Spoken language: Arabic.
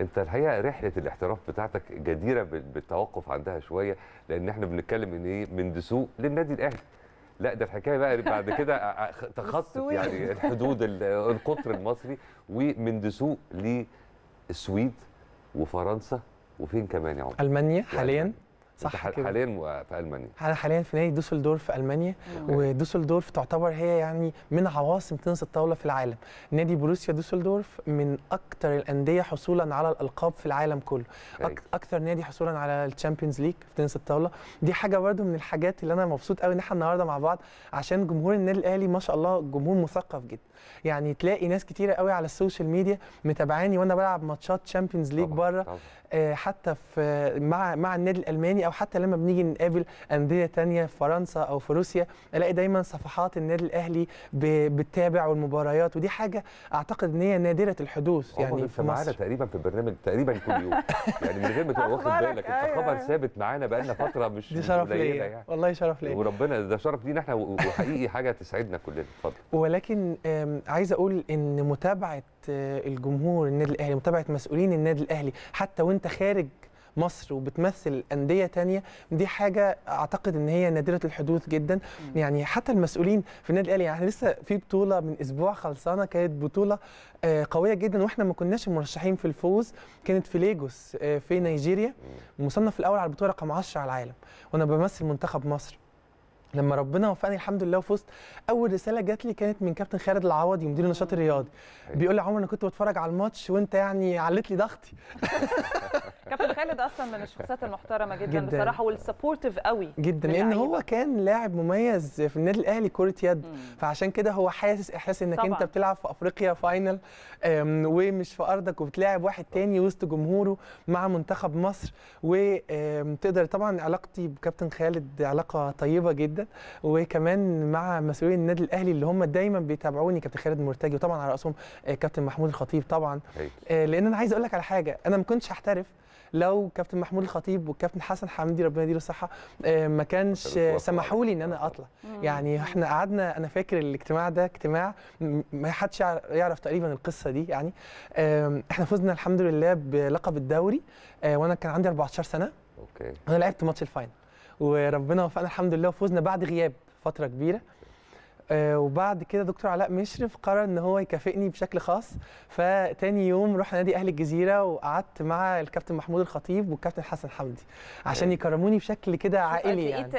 انت الحقيقه رحله الاحتراف بتاعتك جديره بالتوقف عندها شويه لان احنا بنتكلم ان ايه من دسوق للنادي الاهلي لا ده الحكايه بقى بعد كده تخطط يعني الحدود القطر المصري ومن دسوق للسويد وفرنسا وفين كمان يا عمر؟ المانيا حاليا صح كده حاليا في المانيا انا حاليا في نادي دوسلدورف في المانيا ودوسلدورف تعتبر هي يعني من عواصم تنس الطاوله في العالم نادي بروسيا دوسلدورف من اكثر الانديه حصولا على الالقاب في العالم كله أك اكثر نادي حصولا على الشامبيونز ليج في تنس الطاوله دي حاجه برده من الحاجات اللي انا مبسوط قوي ان احنا النهارده مع بعض عشان جمهور النادي الاهلي ما شاء الله جمهور مثقف جدا يعني تلاقي ناس كتيره قوي على السوشيال ميديا متابعاني وانا بلعب ماتشات شامبيونز ليج بره طبعا. آه، حتى في مع مع النادي الالماني او حتى لما بنيجي نقابل انديه تانية في فرنسا او في روسيا الاقي دايما صفحات النادي الاهلي بتتابع والمباريات ودي حاجه اعتقد ان هي نادره الحدوث يعني في مصر تقريبا في البرنامج تقريبا كل يوم يعني من غير ما تبقى واخد بالك انت أيوة. خبر ثابت معانا بقالنا فتره مش دي شرف ليا يعني. والله شرف ليا وربنا ده شرف لينا احنا وحقيقي حاجه تسعدنا كلنا اتفضل ولكن عايز اقول ان متابعه آه، الجمهور النادي الاهلي متابعه مسؤولين النادي الاهلي حتى وانت خارج مصر وبتمثل انديه تانية دي حاجه اعتقد ان هي نادره الحدوث جدا يعني حتى المسؤولين في النادي الاهلي يعني لسه في بطوله من اسبوع خلصانه كانت بطوله آه، قويه جدا واحنا ما كناش مرشحين في الفوز كانت في ليجوس آه، في نيجيريا مصنف الاول على البطوله رقم 10 على العالم وانا بمثل منتخب مصر لما ربنا وفقني الحمد لله وفزت اول رساله جات لي كانت من كابتن خالد العوضي مدير النشاط الرياضي بيقول لي عمر انا كنت بتفرج على الماتش وانت يعني علت لي ضغطي كابتن خالد اصلا من الشخصيات المحترمه جدا, جداً. بصراحه والسبورتيف قوي جدا لان هو كان لاعب مميز في النادي الاهلي كره يد مم. فعشان كده هو حاسس احساس انك طبعًا. انت بتلعب في افريقيا فاينل ومش في ارضك وبتلاعب واحد تاني وسط جمهوره مع منتخب مصر وتقدر طبعا علاقتي بكابتن خالد علاقه طيبه جدا وكمان مع مسؤولين النادي الاهلي اللي هم دايما بيتابعوني كابتن خالد مرتجي وطبعا على راسهم آه، كابتن محمود الخطيب طبعا آه، لان انا عايز اقول لك على حاجه انا ما كنتش هحترف لو كابتن محمود الخطيب والكابتن حسن حمدي ربنا يديله الصحه آه، ما كانش سمحوا لي ان انا اطلع يعني احنا قعدنا انا فاكر الاجتماع ده اجتماع ما حدش يعرف تقريبا القصه دي يعني احنا فزنا الحمد لله بلقب الدوري آه، وانا كان عندي 14 سنه اوكي انا لعبت ماتش الفاينل وربنا وفقنا الحمد لله وفزنا بعد غياب فتره كبيره آه، وبعد كده دكتور علاء مشرف قرر ان هو يكافئني بشكل خاص فتاني يوم رحنا نادي اهل الجزيره وقعدت مع الكابتن محمود الخطيب والكابتن حسن حمدي عشان يكرموني بشكل كده عائلي يعني